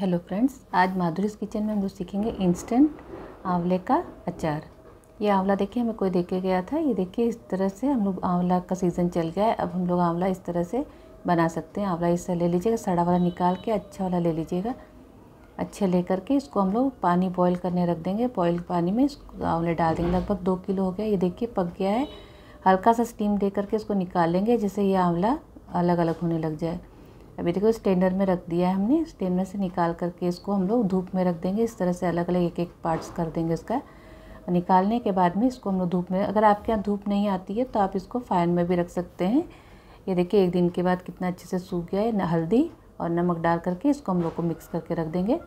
hello friends आज माधुरी kitchen में हम लोग सीखेंगे इंस्टेंट आंवले का अचार ये आंवला देखिए हमें कोई देखे गया था ये देखिए इस तरह से हम लोग आंवला का सीज़न चल गया है अब हम लोग आंवला इस तरह से बना सकते हैं आंवला इससे ले लीजिएगा सड़ा वाला निकाल के अच्छा वाला ले लीजिएगा अच्छे ले करके इसको हम लोग पानी बॉयल करने रख देंगे बॉयल पानी में इसको आंवले डाल देंगे लगभग दो किलो हो गया ये देखिए पक गया है हल्का सा स्टीम दे करके इसको निकालेंगे जैसे ये आंवला अलग अलग होने लग जाए अभी देखो स्टेनर में रख दिया है हमने स्टेनर से निकाल करके इसको हम लोग धूप में रख देंगे इस तरह से अलग अलग एक एक पार्ट्स कर देंगे इसका निकालने के बाद में इसको हम लोग धूप में अगर आपके यहाँ धूप नहीं आती है तो आप इसको फ़ैन में भी रख सकते हैं ये देखिए एक दिन के बाद कितना अच्छे से सूख गया है हल्दी और नमक डाल करके इसको हम लोग को मिक्स करके रख देंगे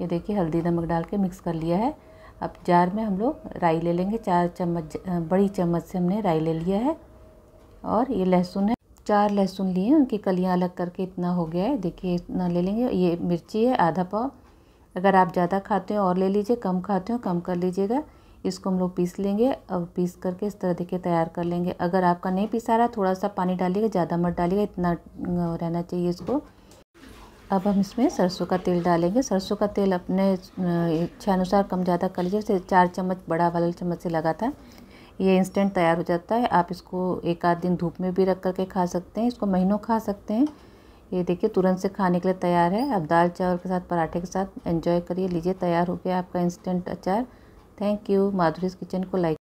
ये देखिए हल्दी नमक डाल के मिक्स कर लिया है अब जार में हम लोग राई ले लेंगे चार चम्मच बड़ी चम्मच से हमने राई ले लिया है और ये लहसुन है चार लहसुन लिए उनकी कलियाँ अलग करके इतना हो गया है देखिए इतना ले लेंगे ये मिर्ची है आधा पाव अगर आप ज़्यादा खाते हो और ले लीजिए कम खाते हो कम कर लीजिएगा इसको हम लोग पीस लेंगे और पीस करके इस तरह देखिए तैयार कर लेंगे अगर आपका नहीं पीसा रहा थोड़ा सा पानी डालिएगा ज़्यादा मत डालिएगा इतना रहना चाहिए इसको अब हम इसमें सरसों का तेल डालेंगे सरसों का तेल अपने इच्छा अनुसार कम ज़्यादा कर लीजिए जैसे चार चम्मच बड़ा वाला चम्मच से लगा था ये इंस्टेंट तैयार हो जाता है आप इसको एक आध दिन धूप में भी रख करके खा सकते हैं इसको महीनों खा सकते हैं ये देखिए तुरंत से खाने के लिए तैयार है आप दाल चावल के साथ पराठे के साथ एंजॉय करिए लीजिए तैयार हो गया आपका इंस्टेंट अचार थैंक यू माधुरीज किचन को लाइक